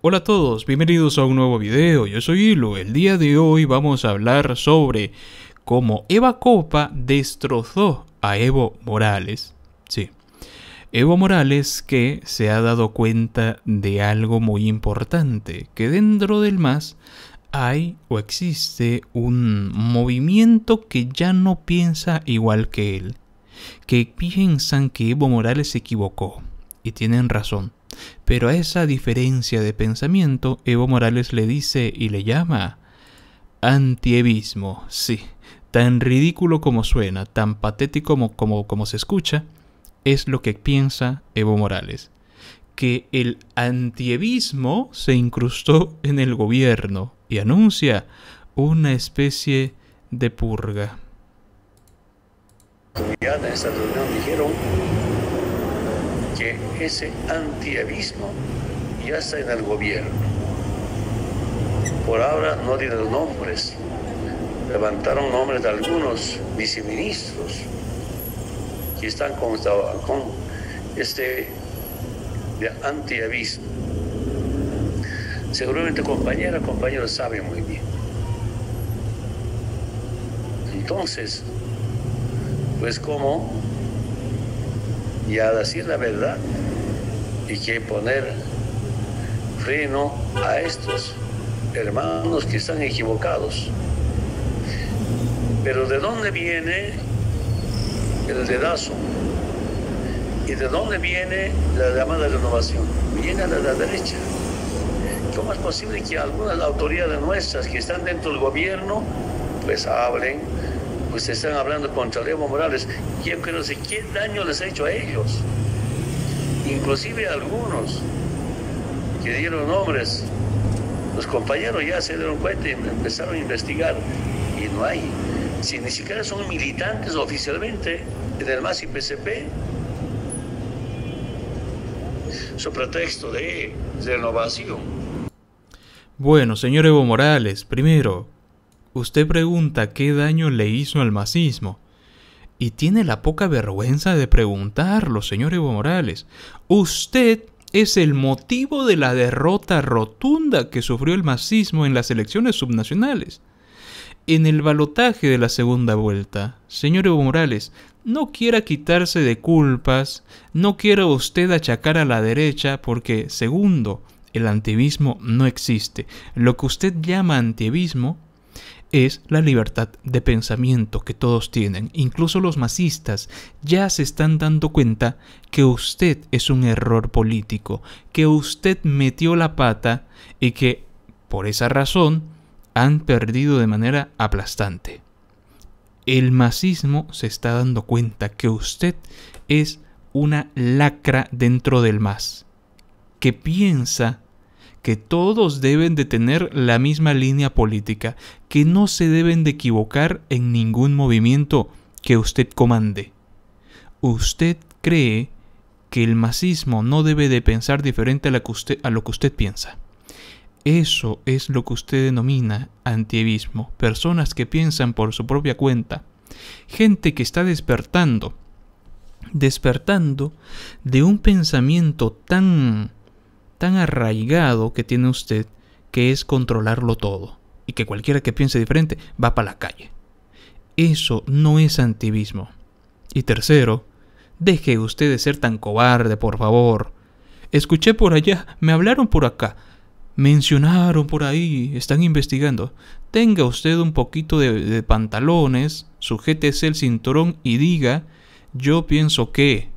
Hola a todos, bienvenidos a un nuevo video, yo soy Hilo, el día de hoy vamos a hablar sobre cómo Eva Copa destrozó a Evo Morales. Sí, Evo Morales que se ha dado cuenta de algo muy importante, que dentro del MAS hay o existe un movimiento que ya no piensa igual que él, que piensan que Evo Morales se equivocó, y tienen razón pero a esa diferencia de pensamiento, Evo Morales le dice y le llama antievismo, sí. Tan ridículo como suena, tan patético como, se escucha, es lo que piensa Evo Morales. Que el antievismo se incrustó en el gobierno y anuncia una especie de purga que ese antiabismo ya está en el gobierno. Por ahora no tienen nombres. Levantaron nombres de algunos viceministros que están con, este antiabismo. Seguramente compañera, compañero sabe muy bien. Entonces, pues como y a decir la verdad y que poner freno a estos hermanos que están equivocados. Pero ¿de dónde viene el dedazo? ¿Y de dónde viene la llamada renovación? Viene de la derecha. ¿Cómo es posible que algunas autoridades nuestras que están dentro del gobierno pues hablen pues están hablando contra Evo Morales, Quién que no sé qué daño les ha hecho a ellos, inclusive a algunos que dieron nombres. Los compañeros ya se dieron cuenta y empezaron a investigar y no hay. Si ni siquiera son militantes oficialmente en el MAS y PCP, su pretexto de renovación. Bueno, señor Evo Morales, primero, usted pregunta qué daño le hizo al macismo. Y tiene la poca vergüenza de preguntarlo, señor Evo Morales. Usted es el motivo de la derrota rotunda que sufrió el macismo en las elecciones subnacionales. En el balotaje de la segunda vuelta, señor Evo Morales, no quiera quitarse de culpas, no quiera usted achacar a la derecha porque, segundo, el antivismo no existe. Lo que usted llama antivismo es la libertad de pensamiento que todos tienen. Incluso los masistas ya se están dando cuenta que usted es un error político, que usted metió la pata y que por esa razón han perdido de manera aplastante. El masismo se está dando cuenta que usted es una lacra dentro del más, que piensa que todos deben de tener la misma línea política, que no se deben de equivocar en ningún movimiento que usted comande. Usted cree que el masismo no debe de pensar diferente a, a lo que usted piensa. Eso es lo que usted denomina antievismo, personas que piensan por su propia cuenta, gente que está despertando, despertando de un pensamiento tan tan arraigado que tiene usted que es controlarlo todo y que cualquiera que piense diferente va para la calle. Eso no es antivismo. Y tercero, deje usted de ser tan cobarde, por favor. Escuché por allá, me hablaron por acá, mencionaron por ahí, están investigando. Tenga usted un poquito de, pantalones, sujétese el cinturón y diga, yo pienso que,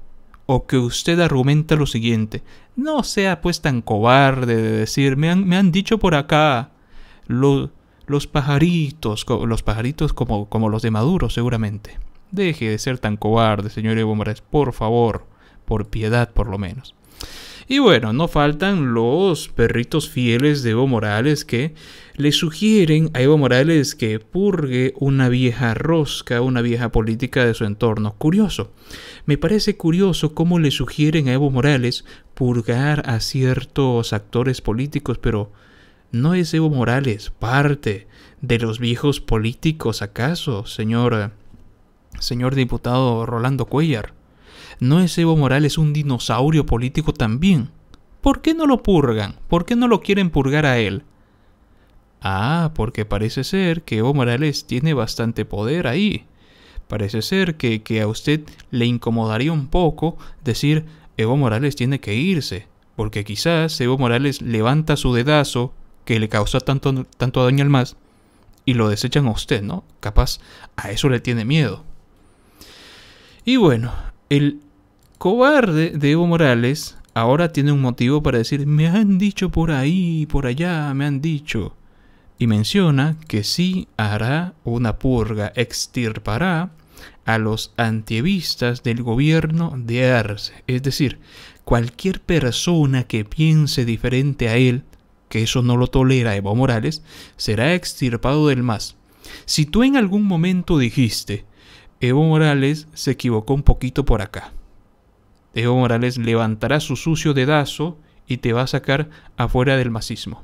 o que usted argumenta lo siguiente. No sea pues tan cobarde de decir, me han, me han dicho por acá los pajaritos, los pajaritos como, como los de Maduro seguramente. Deje de ser tan cobarde, señor Evo por favor, por piedad por lo menos. Y bueno, no faltan los perritos fieles de Evo Morales que le sugieren a Evo Morales que purgue una vieja rosca, una vieja política de su entorno. Curioso. Me parece curioso cómo le sugieren a Evo Morales purgar a ciertos actores políticos, pero ¿no es Evo Morales parte de los viejos políticos acaso, señor señor diputado Rolando Cuellar? ¿No es Evo Morales un dinosaurio político también? ¿Por qué no lo purgan? ¿Por qué no lo quieren purgar a él? Ah, porque parece ser que Evo Morales tiene bastante poder ahí. Parece ser que, a usted le incomodaría un poco decir Evo Morales tiene que irse, porque quizás Evo Morales levanta su dedazo que le causa tanto, tanto daño al más y lo desechan a usted, ¿no? Capaz a eso le tiene miedo. Y bueno, el cobarde de Evo Morales ahora tiene un motivo para decir, me han dicho por ahí, por allá, me han dicho. Y menciona que sí hará una purga, extirpará a los antievistas del gobierno de Arce. Es decir, cualquier persona que piense diferente a él, que eso no lo tolera Evo Morales, será extirpado del MAS. Si tú en algún momento dijiste, Evo Morales se equivocó un poquito por acá. Evo Morales levantará su sucio dedazo y te va a sacar afuera del masismo.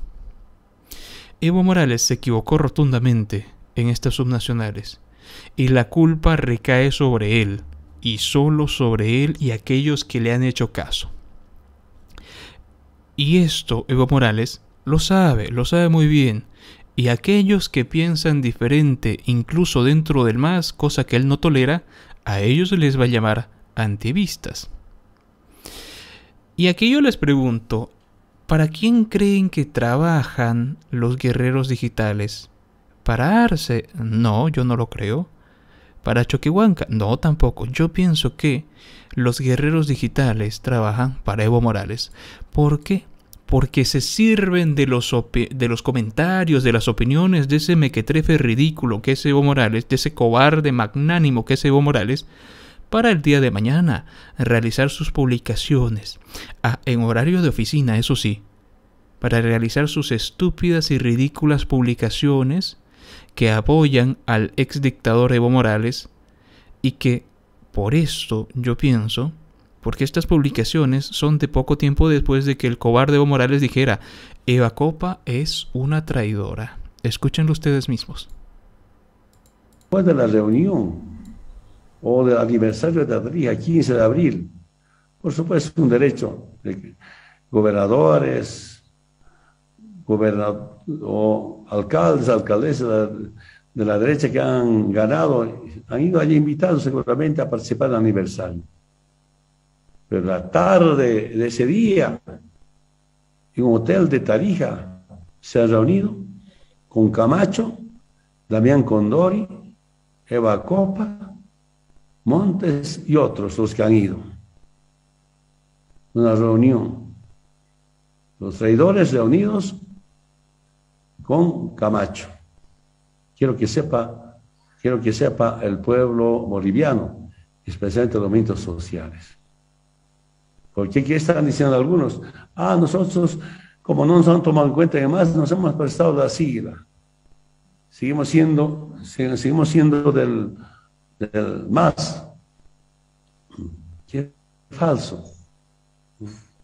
Evo Morales se equivocó rotundamente en estas subnacionales y la culpa recae sobre él y solo sobre él y aquellos que le han hecho caso. Y esto Evo Morales lo sabe, lo sabe muy bien y aquellos que piensan diferente incluso dentro del más, cosa que él no tolera, a ellos les va a llamar antivistas. Y aquí yo les pregunto, ¿para quién creen que trabajan los guerreros digitales? ¿Para Arce? No, yo no lo creo. ¿Para Choquehuanca? No, tampoco. Yo pienso que los guerreros digitales trabajan para Evo Morales. ¿Por qué? porque se sirven de los, de los comentarios, de las opiniones de ese mequetrefe ridículo que es Evo Morales, de ese cobarde magnánimo que es Evo Morales, para el día de mañana realizar sus publicaciones, en horario de oficina, eso sí, para realizar sus estúpidas y ridículas publicaciones que apoyan al ex dictador Evo Morales y que por esto yo pienso porque estas publicaciones son de poco tiempo después de que el cobarde Evo Morales dijera, Eva Copa es una traidora. Escúchenlo ustedes mismos. Después de la reunión o del aniversario de abril, 15 de abril, por supuesto es un derecho de gobernadores, o alcaldes, alcaldes de, de la derecha que han ganado, han ido allí invitados seguramente a participar del aniversario. Pero la tarde de ese día, en un hotel de Tarija, se han reunido con Camacho, Damián Condori, Eva Copa, Montes y otros los que han ido. Una reunión. Los traidores reunidos con Camacho. Quiero que sepa, quiero que sepa el pueblo boliviano, especialmente los movimientos sociales. Porque aquí están diciendo algunos, ah, nosotros, como no nos han tomado en cuenta y más nos hemos prestado la sigla. Seguimos siendo, seguimos siendo del, del más. Qué falso.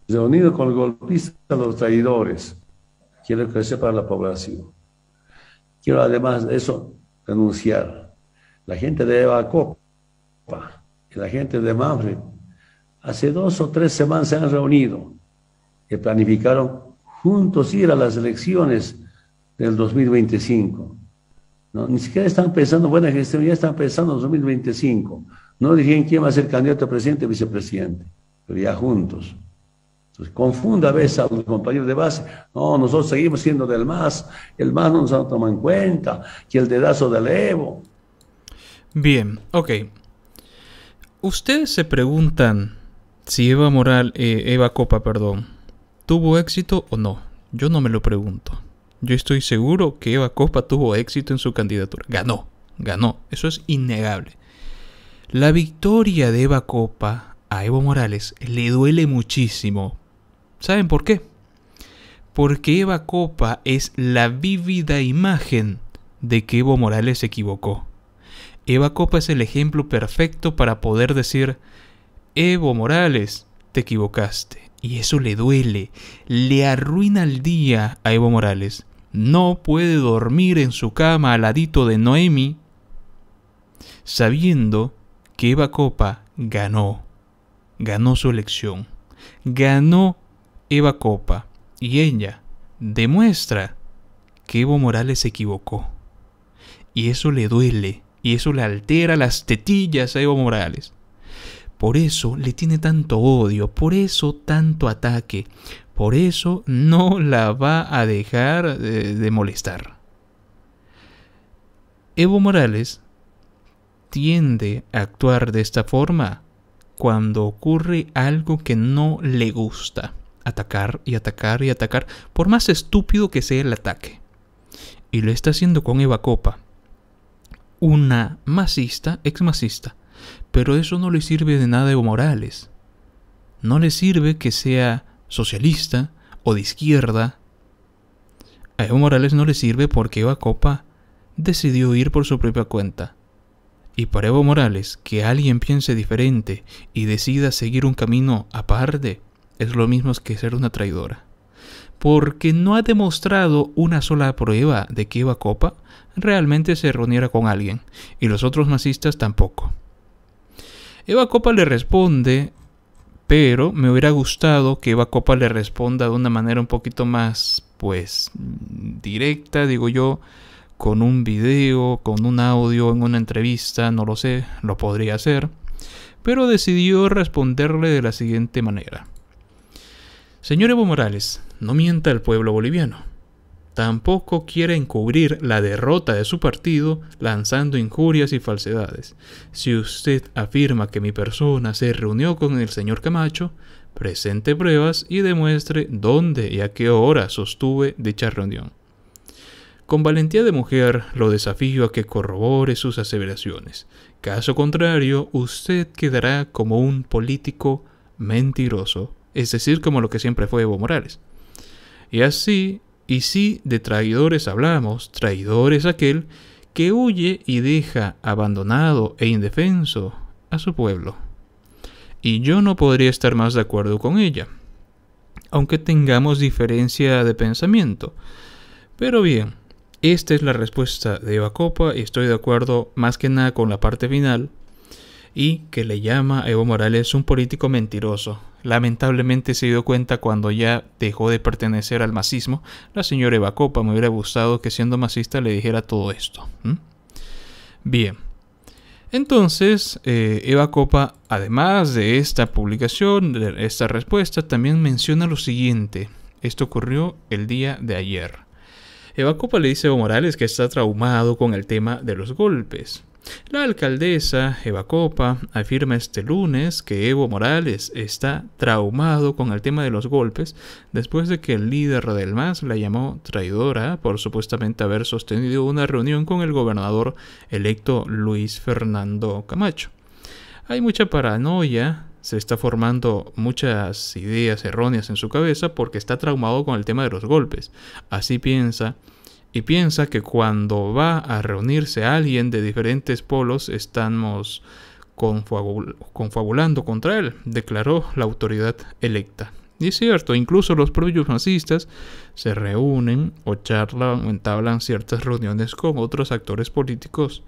Reunido con golpistas, los traidores. Quiero que sepa la población. Quiero además de eso denunciar. La gente de Eva Copa la gente de Manfred hace dos o tres semanas se han reunido que planificaron juntos ir a las elecciones del 2025. Ni siquiera están pensando buena gestión, ya están pensando en 2025. No dirían quién va a ser candidato a presidente o vicepresidente, pero ya juntos. Entonces, confunda a veces a los compañeros de base. No, nosotros seguimos siendo del MAS, el MAS no nos ha tomado en cuenta, que el dedazo de Evo. Bien, ok. Ustedes se preguntan, si Eva Moral, eh, Eva Copa, perdón, tuvo éxito o no, yo no me lo pregunto. Yo estoy seguro que Eva Copa tuvo éxito en su candidatura. Ganó, ganó, eso es innegable. La victoria de Eva Copa a Evo Morales le duele muchísimo. ¿Saben por qué? Porque Eva Copa es la vívida imagen de que Evo Morales se equivocó. Eva Copa es el ejemplo perfecto para poder decir Evo Morales, te equivocaste. Y eso le duele, le arruina el día a Evo Morales. No puede dormir en su cama al ladito de Noemi, sabiendo que Eva Copa ganó, ganó su elección, ganó Eva Copa y ella demuestra que Evo Morales se equivocó. Y eso le duele, y eso le altera las tetillas a Evo Morales. Por eso le tiene tanto odio, por eso tanto ataque, por eso no la va a dejar de, molestar. Evo Morales tiende a actuar de esta forma cuando ocurre algo que no le gusta. Atacar y atacar y atacar, por más estúpido que sea el ataque. Y lo está haciendo con Eva Copa, una masista, ex masista, pero eso no le sirve de nada a Evo Morales. No le sirve que sea socialista o de izquierda. A Evo Morales no le sirve porque Eva Copa decidió ir por su propia cuenta. Y para Evo Morales, que alguien piense diferente y decida seguir un camino aparte, es lo mismo que ser una traidora. Porque no ha demostrado una sola prueba de que Eva Copa realmente se reuniera con alguien, y los otros masistas tampoco. Eva Copa le responde, pero me hubiera gustado que Eva Copa le responda de una manera un poquito más, pues, directa, digo yo, con un video, con un audio, en una entrevista, no lo sé, lo podría hacer. Pero decidió responderle de la siguiente manera. Señor Evo Morales, no mienta al pueblo boliviano. Tampoco quiere encubrir la derrota de su partido lanzando injurias y falsedades. Si usted afirma que mi persona se reunió con el señor Camacho, presente pruebas y demuestre dónde y a qué hora sostuve dicha reunión. Con valentía de mujer lo desafío a que corrobore sus aseveraciones. Caso contrario, usted quedará como un político mentiroso, es decir, como lo que siempre fue Evo Morales. Y así y si de traidores hablamos, traidor es aquel que huye y deja abandonado e indefenso a su pueblo. Y yo no podría estar más de acuerdo con ella, aunque tengamos diferencia de pensamiento. Pero bien, esta es la respuesta de Eva Copa y estoy de acuerdo más que nada con la parte final, y que le llama a Evo Morales un político mentiroso. Lamentablemente se dio cuenta cuando ya dejó de pertenecer al masismo. La señora Eva Copa me hubiera gustado que siendo masista le dijera todo esto. Bien. Entonces, eh, Eva Copa, además de esta publicación, de esta respuesta, también menciona lo siguiente. Esto ocurrió el día de ayer. Eva Copa le dice a Evo Morales que está traumado con el tema de los golpes. La alcaldesa Eva Copa afirma este lunes que Evo Morales está traumado con el tema de los golpes después de que el líder del MAS la llamó traidora por supuestamente haber sostenido una reunión con el gobernador electo Luis Fernando Camacho. Hay mucha paranoia se está formando muchas ideas erróneas en su cabeza porque está traumado con el tema de los golpes. Así piensa y piensa que cuando va a reunirse alguien de diferentes polos estamos confabulando contra él, declaró la autoridad electa. Y es cierto, incluso los propios nazistas se reúnen o charlan o entablan ciertas reuniones con otros actores políticos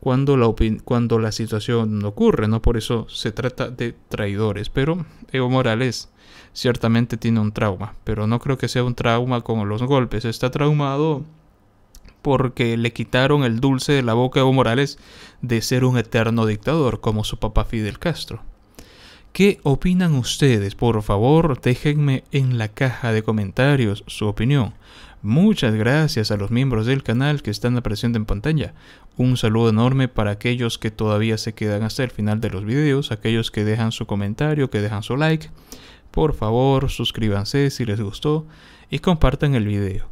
cuando la, cuando la situación ocurre, ¿no? Por eso se trata de traidores. Pero Evo Morales ciertamente tiene un trauma, pero no creo que sea un trauma como los golpes, está traumado porque le quitaron el dulce de la boca a Evo Morales de ser un eterno dictador como su papá Fidel Castro. ¿Qué opinan ustedes? Por favor, déjenme en la caja de comentarios su opinión. Muchas gracias a los miembros del canal que están apareciendo en pantalla. Un saludo enorme para aquellos que todavía se quedan hasta el final de los videos, aquellos que dejan su comentario, que dejan su like. Por favor, suscríbanse si les gustó y compartan el video.